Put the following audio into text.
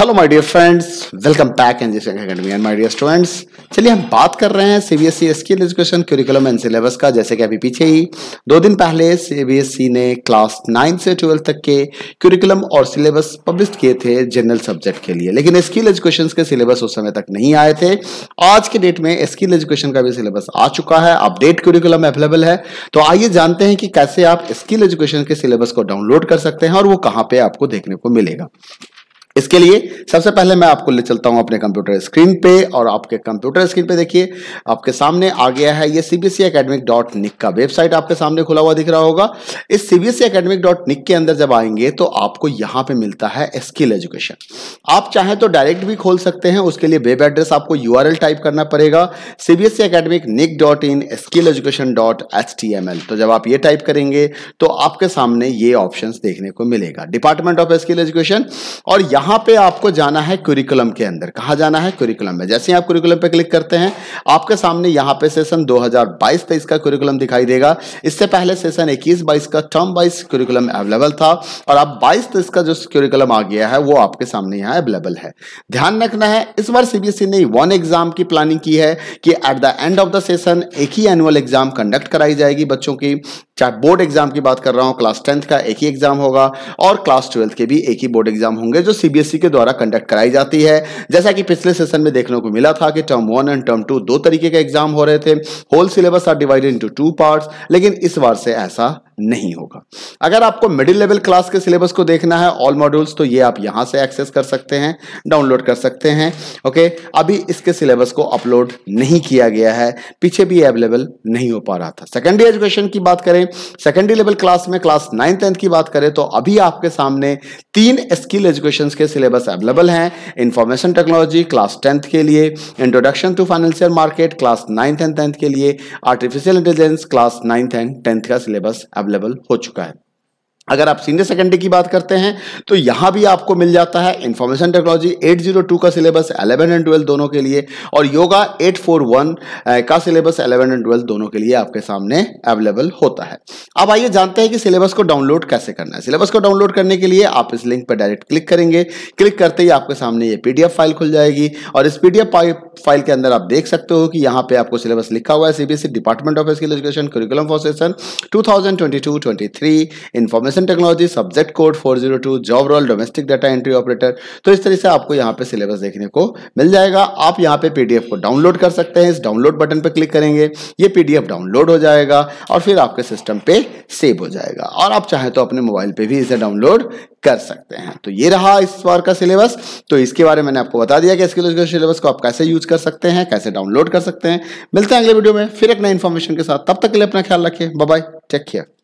hello my dear friends welcome back N G academy and my dear students चलिए हम बात कर रहे हैं CBSE skill education curriculum and syllabus का जैसे कि अभी पीछे ही दो दिन पहले सीबीएसई e ने क्लास नाइन से ट्वेल्व तक के क्यूरिकुलम और सिलेबस पब्लिश किए थे जनरल सब्जेक्ट के लिए लेकिन स्किल एजुकेशन के सिलेबस उस समय तक नहीं आए थे आज के डेट में स्किल एजुकेशन का भी सिलेबस आ चुका है अपडेट क्यूरिकुलम अवेलेबल है तो आइए जानते हैं कि कैसे आप स्किल एजुकेशन के सिलेबस को डाउनलोड कर सकते हैं और वो कहाँ पर आपको देखने को मिलेगा इसके लिए सबसे पहले मैं आपको ले चलता हूं अपने कंप्यूटर स्क्रीन पे और आपके कंप्यूटर स्क्रीन पे देखिए आपके सामने आ गया है ये सीबीएसई अकेडमिक डॉट निक का वेबसाइट आपके सामने खुला हुआ दिख रहा होगा इस सीबीएसई अकेडमिक डॉट निक के अंदर जब आएंगे तो आपको यहां पे मिलता है स्किल एजुकेशन आप चाहें तो डायरेक्ट भी खोल सकते हैं उसके लिए वेब एड्रेस आपको यू टाइप करना पड़ेगा CBSE academic nic dot in skill education dot H T M L तो जब आप ये टाइप करेंगे तो आपके सामने ये ऑप्शन देखने को मिलेगा डिपार्टमेंट ऑफ स्किल एजुकेशन और यहां पे आपको जाना है कुरिकुलम के अंदर कहा जाना है कुरिकुलम में जैसे ही आप कुरिकुलम पे क्लिक करते हैं आपके सामने यहां पे सेशन 2022 हजार का कुरिकुलम दिखाई देगा इससे पहले सेशन 21-22 का टर्म वाइज कुरिकुलम अवेलेबल था और अब 22 तेईस तो का जो कुरिकुलम आ गया है वो आपके सामने यहाँ अवेलेबल है ध्यान रखना है इस बार सीबीएसई e ने वन एग्जाम की प्लानिंग की है कि at the end of the session एक ही एनुअल एग्जाम कंडक्ट कराई जाएगी बच्चों की चाहे बोर्ड एग्जाम की बात कर रहा हूँ क्लास टेंथ का एक ही एग्जाम होगा और क्लास ट्वेल्थ के भी एक ही बोर्ड एग्जाम होंगे जो सीबीएसई e के द्वारा कंडक्ट कराई जाती है जैसा कि पिछले सेशन में देखने को मिला था कि term one and term two दो तरीके के एग्जाम हो रहे थे whole syllabus are divided into two part लेकिन इस बार से ऐसा नहीं होगा अगर आपको मिडिल लेवल क्लास के सिलेबस को देखना है ऑल मॉड्यूल्स तो ये आप यहां से एक्सेस कर सकते हैं डाउनलोड कर सकते हैं ओके अभी इसके सिलेबस को अपलोड नहीं किया गया है पीछे भी अवेलेबल नहीं हो पा रहा था सेकेंडरी एजुकेशन की बात करें सेकेंडरी लेवल क्लास में क्लास नाइन टेंथ की बात करें तो अभी आपके सामने तीन स्किल एजुकेशन के सिलेबस अवेलेबल हैं इंफॉर्मेशन टेक्नोलॉजी क्लास टेंथ के लिए introduction to financial market class ninth and tenth के लिए artificial intelligence class ninth and tenth का सिलेबस अवेलेबल अवेलेबल हो चुका है अगर आप सीनियर सेकेंडरी की बात करते हैं तो यहाँ भी आपको मिल जाता है इन्फॉर्मेशन टेक्नोलॉजी 802 का सिलेबस 11 एंड 12 दोनों के लिए और योगा 841 का सिलेबस 11 एंड 12 दोनों के लिए आपके सामने अवेलेबल होता है अब आइए जानते हैं कि सिलेबस को डाउनलोड कैसे करना है सिलेबस को डाउनलोड करने के लिए आप इस लिंक पर डायरेक्ट क्लिक करेंगे क्लिक करते ही आपके सामने ये पी फाइल खुल जाएगी और इस पी फाइल के अंदर आप देख सकते हो कि यहाँ पर आपको सिलेबस लिखा हुआ है CBSE department of skill education curriculum for session two thousand twenty information information technology subject code 402 job role domestic data entry operator तो इस तरह से आपको यहाँ पे सिलेबस देखने को मिल जाएगा आप यहाँ पे पीडीएफ को डाउनलोड कर सकते हैं इस डाउनलोड बटन पर क्लिक करेंगे ये पीडीएफ डाउनलोड हो जाएगा और फिर आपके सिस्टम पे सेव हो जाएगा और आप चाहें तो अपने मोबाइल पर भी इसे डाउनलोड कर सकते हैं तो ये रहा इस बार का सिलेबस तो इसके बारे में मैंने आपको बता दिया कि इसके सिलेबस को आप कैसे यूज कर सकते हैं कैसे डाउनलोड कर सकते हैं मिलते हैं अगले वीडियो में फिर एक नई इन्फॉर्मेशन के साथ तब तक के लिए अपना ख्याल रखिए बाय टेक केयर